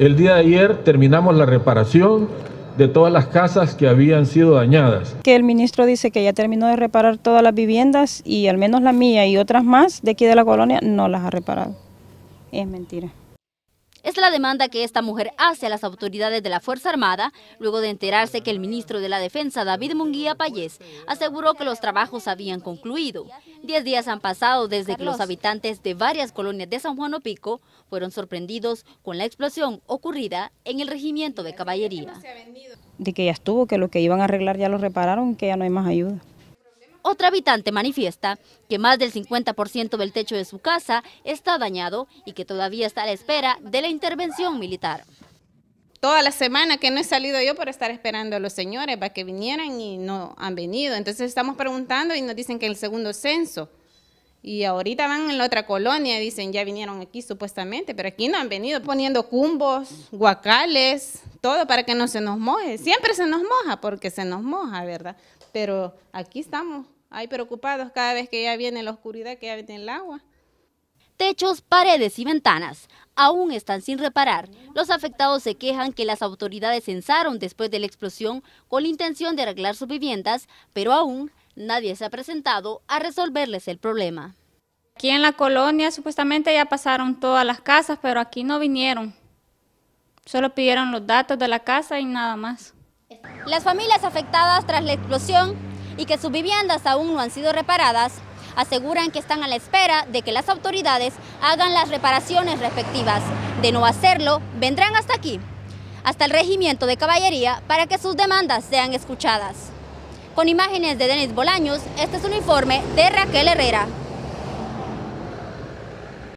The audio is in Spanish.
El día de ayer terminamos la reparación de todas las casas que habían sido dañadas. Que el ministro dice que ya terminó de reparar todas las viviendas y al menos la mía y otras más de aquí de la colonia no las ha reparado. Es mentira. Es la demanda que esta mujer hace a las autoridades de la Fuerza Armada, luego de enterarse que el ministro de la Defensa, David Munguía Payés, aseguró que los trabajos habían concluido. Diez días han pasado desde que los habitantes de varias colonias de San Juan Opico fueron sorprendidos con la explosión ocurrida en el regimiento de caballería. De que ya estuvo, que lo que iban a arreglar ya lo repararon, que ya no hay más ayuda. Otra habitante manifiesta que más del 50% del techo de su casa está dañado y que todavía está a la espera de la intervención militar toda la semana que no he salido yo por estar esperando a los señores para que vinieran y no han venido. Entonces estamos preguntando y nos dicen que el segundo censo. Y ahorita van en la otra colonia, y dicen, ya vinieron aquí supuestamente, pero aquí no han venido poniendo cumbos, guacales, todo para que no se nos moje. Siempre se nos moja porque se nos moja, ¿verdad? Pero aquí estamos, ahí preocupados cada vez que ya viene la oscuridad, que ya viene el agua. Techos, paredes y ventanas aún están sin reparar. Los afectados se quejan que las autoridades censaron después de la explosión con la intención de arreglar sus viviendas, pero aún nadie se ha presentado a resolverles el problema. Aquí en la colonia supuestamente ya pasaron todas las casas, pero aquí no vinieron. Solo pidieron los datos de la casa y nada más. Las familias afectadas tras la explosión y que sus viviendas aún no han sido reparadas aseguran que están a la espera de que las autoridades hagan las reparaciones respectivas. De no hacerlo, vendrán hasta aquí, hasta el regimiento de caballería, para que sus demandas sean escuchadas. Con imágenes de Denis Bolaños, este es un informe de Raquel Herrera.